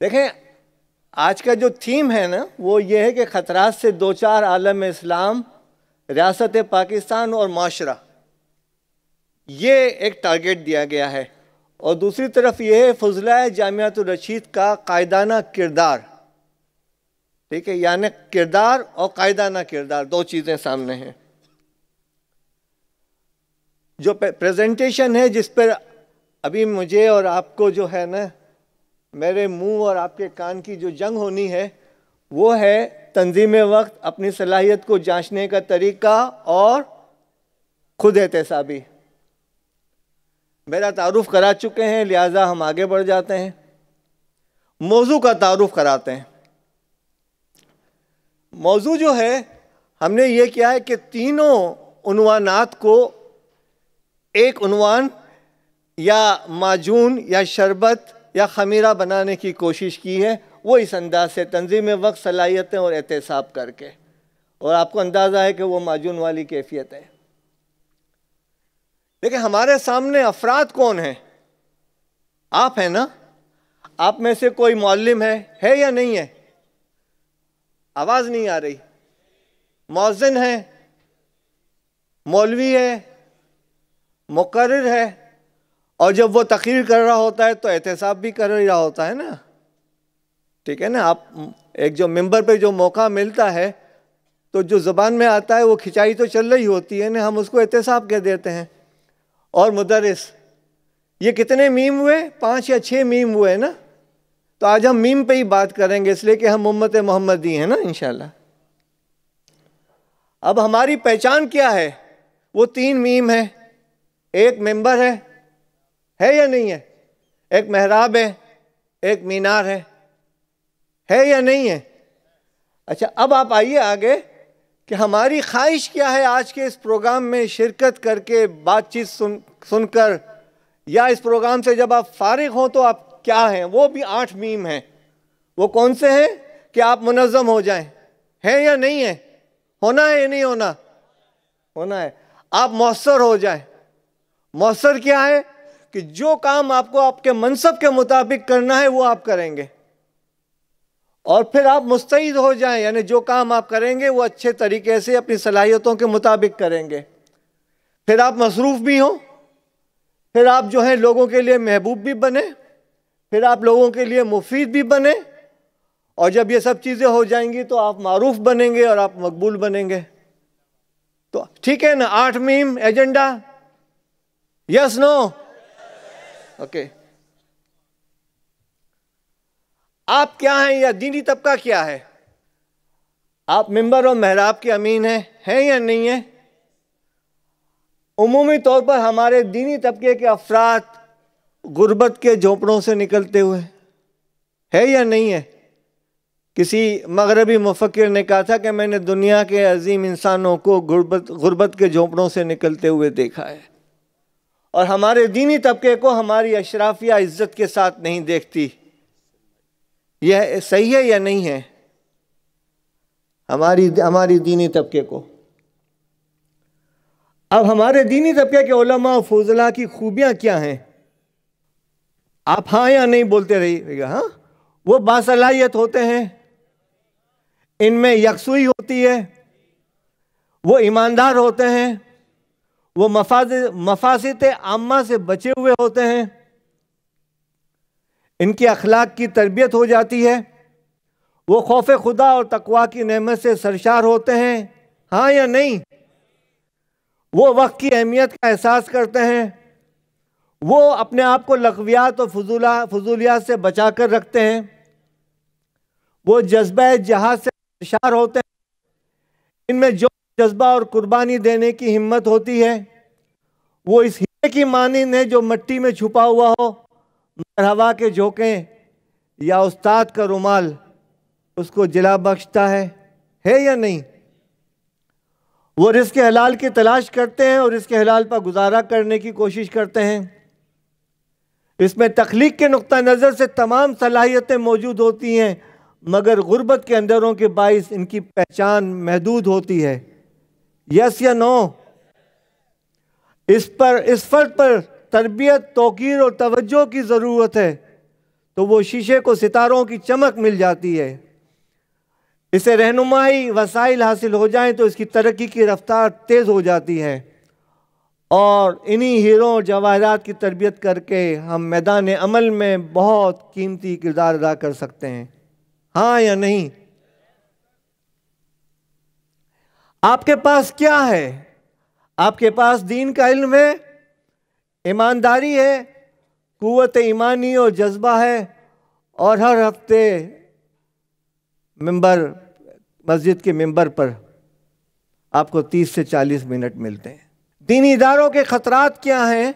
دیکھیں آج کا جو تھیم ہے نا وہ یہ ہے کہ خطرات سے دو چار عالم اسلام ریاست پاکستان اور معاشرہ یہ ایک ٹارگیٹ دیا گیا ہے اور دوسری طرف یہ ہے فضلہ جامعات الرشید کا قائدانہ کردار ٹھیک ہے یعنی کردار اور قائدانہ کردار دو چیزیں سامنے ہیں جو پریزنٹیشن ہے جس پر ابھی مجھے اور آپ کو جو ہے نا میرے منہ اور آپ کے کان کی جو جنگ ہونی ہے وہ ہے تنظیم وقت اپنی صلاحیت کو جانچنے کا طریقہ اور خود احتسابی میرا تعارف کرا چکے ہیں لہٰذا ہم آگے بڑھ جاتے ہیں موضوع کا تعارف کراتے ہیں موضوع جو ہے ہم نے یہ کیا ہے کہ تینوں عنوانات کو ایک عنوان یا معجون یا شربت یا خمیرہ بنانے کی کوشش کی ہے وہ اس انداز سے تنظیم وقت صلاحیتیں اور احتساب کر کے اور آپ کو اندازہ ہے کہ وہ معجون والی کیفیت ہے لیکن ہمارے سامنے افراد کون ہیں آپ ہیں نا آپ میں سے کوئی ہے ہے یا نہیں ہے آواز نہیں آ رہی موزن ہے مولوی ہے مقرر ہے اور جب وہ تقریر کر رہا ہوتا ہے تو احتساب بھی کر رہا ہوتا ہے نا ٹھیک ہے نا آپ ایک جو ممبر پہ جو موقع ملتا ہے تو جو زبان میں آتا ہے وہ کھچائی تو چل رہی ہوتی ہے نا ہم اس کو احتساب کہہ دیتے ہیں اور مدرس یہ کتنے میم ہوئے پانچ یا چھ میم ہوئے نا تو آج ہم میم پہ ہی بات کریں گے اس لیے کہ ہم امت محمدی ہیں نا انشاءاللہ اب ہماری پہچان کیا ہے وہ تین میم ہے ایک ممبر ہے ہے یا نہیں ہے ایک محراب ہے ایک مینار ہے ہے یا نہیں ہے اچھا اب آپ آئیے آگے کہ ہماری خواہش کیا ہے آج کے اس پروگرام میں شرکت کر کے بات چیت سن کر یا اس پروگرام سے جب آپ فارغ ہوں تو آپ کیا ہیں وہ بھی آٹھ میم ہیں وہ کون سے ہیں کہ آپ منظم ہو جائیں ہیں یا نہیں ہے ہونا ہے یا نہیں ہونا ہونا ہے آپ مؤثر ہو جائیں مؤثر کیا ہے کہ جو کام آپ کو آپ کے منصب کے مطابق کرنا ہے وہ آپ کریں گے اور پھر آپ مستعد ہو جائیں یعنی جو کام آپ کریں گے وہ اچھے طریقے سے اپنی صلاحیتوں کے مطابق کریں گے پھر آپ مصروف بھی ہوں پھر آپ جو ہیں لوگوں کے لیے محبوب بھی بنے پھر آپ لوگوں کے لیے مفید بھی بنے اور جب یہ سب چیزیں ہو جائیں گی تو آپ معروف بنیں گے اور آپ مقبول بنیں گے تو ٹھیک ہے نا آٹھ میم ایجنڈا یس نو اوکے آپ کیا ہیں یا دینی طبقہ کیا ہے آپ ممبر اور محراب کی امین ہیں ہیں یا نہیں ہیں عمومی طور پر ہمارے دینی طبقے کے افراد غربت کے جھونپڑوں سے نکلتے ہوئے ہے یا نہیں ہے کسی مغربی مفکر نے کہا تھا کہ میں نے دنیا کے عظیم انسانوں کو غربت کے جھونپڑوں سے نکلتے ہوئے دیکھا ہے اور ہمارے دینی طبقے کو ہماری اشرافیہ عزت کے ساتھ نہیں دیکھتی یہ صحیح ہے یا نہیں ہے ہماری دینی طبقے کو اب ہمارے دینی طبقے کے علماء و فضلاء کی خوبیاں کیا ہیں آپ ہاں یا نہیں بولتے رہی ہاں وہ باصلاحیت ہوتے ہیں ان میں یکسوئی ہوتی ہے وہ ایماندار ہوتے ہیں وہ مفاد مفاصت عامہ سے بچے ہوئے ہوتے ہیں ان کے اخلاق کی تربیت ہو جاتی ہے وہ خوف خدا اور تقوا کی نعمت سے سرشار ہوتے ہیں ہاں یا نہیں وہ وقت کی اہمیت کا احساس کرتے ہیں وہ اپنے آپ کو لغویات اور فضولیات سے بچا کر رکھتے ہیں وہ جذبہ جہاز سے ہوتے ہیں ان میں جو جذبہ اور قربانی دینے کی ہمت ہوتی ہے وہ اس ہیرے کی مانند ہے جو مٹی میں چھپا ہوا ہو ہوا کے جھوکیں یا استاد کا رومال اس کو جلا بخشتا ہے ہے یا نہیں وہ رزق حلال کی تلاش کرتے ہیں اور رزق حلال پر گزارا کرنے کی کوشش کرتے ہیں اس میں تخلیق کے نقطہ نظر سے تمام صلاحیتیں موجود ہوتی ہیں مگر غربت کے اندروں کے باعث ان کی پہچان محدود ہوتی ہے یس یا نو اس پر اس فرد پر تربیت توقیر اور توجہ کی ضرورت ہے تو وہ شیشے کو ستاروں کی چمک مل جاتی ہے اسے رہنمائی وسائل حاصل ہو جائیں تو اس کی ترقی کی رفتار تیز ہو جاتی ہے اور انہی ہیروں اور جواہرات کی تربیت کر کے ہم میدان عمل میں بہت قیمتی کردار ادا کر سکتے ہیں ہاں یا نہیں آپ کے پاس کیا ہے آپ کے پاس دین کا علم ہے ایمانداری ہے قوت ایمانی اور جذبہ ہے اور ہر ہفتے ممبر مسجد کے ممبر پر آپ کو تیس سے چالیس منٹ ملتے ہیں دینی اداروں کے خطرات کیا ہیں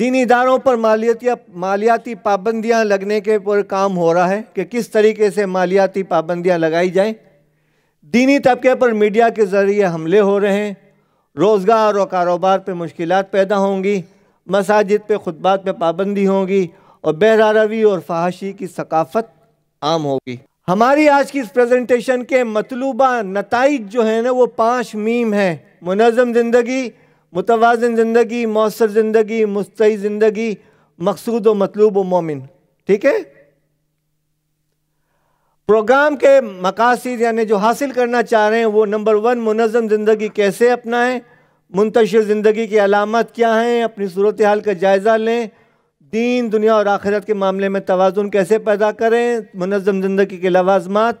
دینی اداروں پر مالیاتی مالیاتی پابندیاں لگنے کے پر کام ہو رہا ہے کہ کس طریقے سے مالیاتی پابندیاں لگائی جائیں دینی طبقے پر میڈیا کے ذریعے حملے ہو رہے ہیں روزگار اور کاروبار پہ مشکلات پیدا ہوں گی مساجد پہ خطبات پہ پابندی ہوں گی اور بہراروی اور فحاشی کی ثقافت عام ہوگی ہماری آج کی اس پریزنٹیشن کے مطلوبہ نتائج جو ہیں نا وہ پانچ میم ہیں منظم زندگی متوازن زندگی مؤثر زندگی مستعی زندگی مقصود و مطلوب و مومن ٹھیک ہے پروگرام کے مقاصد یعنی جو حاصل کرنا چاہ رہے ہیں وہ نمبر ون منظم زندگی کیسے اپنائیں منتشر زندگی کی علامت کیا ہیں اپنی صورتحال کا جائزہ لیں دین دنیا اور آخرت کے معاملے میں توازن کیسے پیدا کریں منظم زندگی کے لوازمات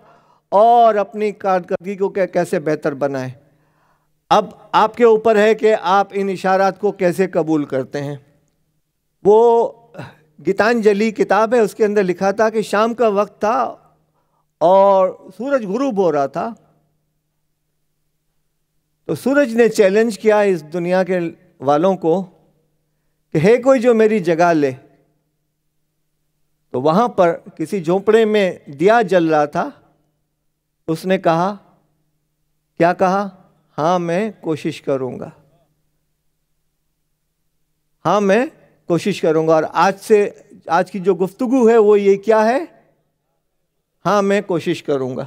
اور اپنی کارکردگی کو کیسے بہتر بنائیں اب آپ کے اوپر ہے کہ آپ ان اشارات کو کیسے قبول کرتے ہیں وہ گیتانجلی کتاب ہے اس کے اندر لکھا تھا کہ شام کا وقت تھا اور سورج غروب ہو رہا تھا تو سورج نے چیلنج کیا اس دنیا کے والوں کو کہ ہے کوئی جو میری جگہ لے تو وہاں پر کسی جھونپڑے میں دیا جل رہا تھا اس نے کہا کیا کہا ہاں میں کوشش کروں گا ہاں میں کوشش کروں گا اور آج سے آج کی جو گفتگو ہے وہ یہ کیا ہے ہاں میں کوشش کروں گا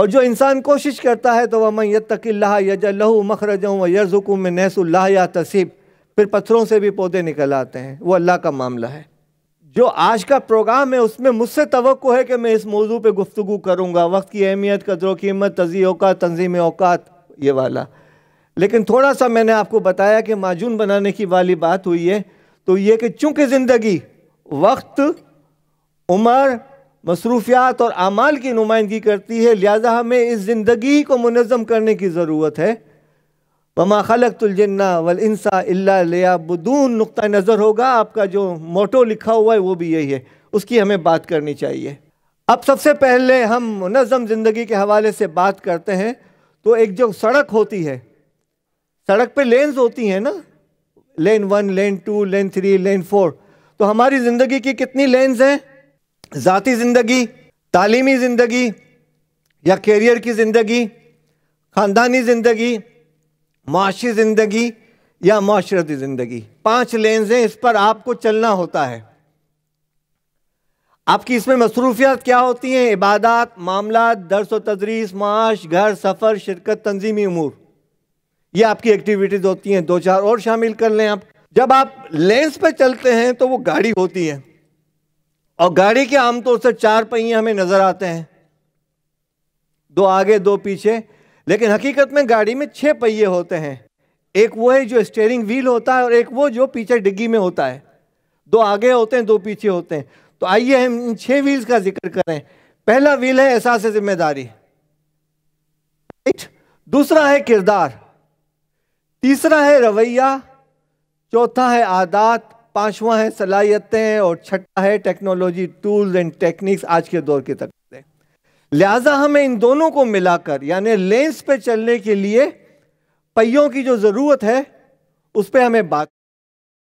اور جو انسان کوشش کرتا ہے تو وہ میں اللہ اللہ یج یا تصیب پھر پتھروں سے بھی پودے نکل آتے ہیں وہ اللہ کا معاملہ ہے جو آج کا پروگرام ہے اس میں مجھ سے توقع ہے کہ میں اس موضوع پہ گفتگو کروں گا وقت کی اہمیت قدر و قیمت تزی اوقات تنظیم اوقات یہ والا لیکن تھوڑا سا میں نے آپ کو بتایا کہ معجون بنانے کی والی بات ہوئی ہے تو یہ کہ چونکہ زندگی وقت عمر مصروفیات اور اعمال کی نمائندگی کرتی ہے لہذا ہمیں اس زندگی کو منظم کرنے کی ضرورت ہے وما خلق الجنہ ول انسا اللہ لیا بدون نقطہ نظر ہوگا آپ کا جو موٹو لکھا ہوا ہے وہ بھی یہی ہے اس کی ہمیں بات کرنی چاہیے اب سب سے پہلے ہم منظم زندگی کے حوالے سے بات کرتے ہیں تو ایک جو سڑک ہوتی ہے سڑک پہ لینز ہوتی ہیں نا lane one lane two lane three lane four تو ہماری زندگی کی کتنی لینز ہیں ذاتی زندگی تعلیمی زندگی یا کیریئر کی زندگی خاندانی زندگی معاشی زندگی یا معاشرتی زندگی پانچ لینزیں اس پر آپ کو چلنا ہوتا ہے آپ کی اس میں مصروفیات کیا ہوتی ہیں عبادات معاملات درس و تدریس معاش گھر سفر شرکت تنظیمی امور یہ آپ کی ایکٹیویٹیز ہوتی ہیں دو چار اور شامل کر لیں آپ جب آپ لینس پہ چلتے ہیں تو وہ گاڑی ہوتی ہے اور گاڑی کے عام طور سے چار پہیے ہمیں نظر آتے ہیں دو آگے دو پیچھے لیکن حقیقت میں گاڑی میں چھ پہیے ہوتے ہیں ایک وہ ہے جو اسٹیئرنگ ویل ہوتا ہے اور ایک وہ جو پیچھے ڈگی میں ہوتا ہے دو آگے ہوتے ہیں دو پیچھے ہوتے ہیں تو آئیے ہم ان چھ ویلز کا ذکر کریں پہلا ویل ہے احساس ذمہ داری دوسرا ہے کردار تیسرا ہے رویہ چوتھا ہے عادات پانچواں ہے صلاحیتیں اور چھٹا ہے ٹیکنالوجی ٹولز اینڈ ٹیکنیکس آج کے دور کے لہٰذا ہمیں ان دونوں کو ملا کر یعنی لینس پہ چلنے کے لیے پہیوں کی جو ضرورت ہے اس پہ ہمیں بات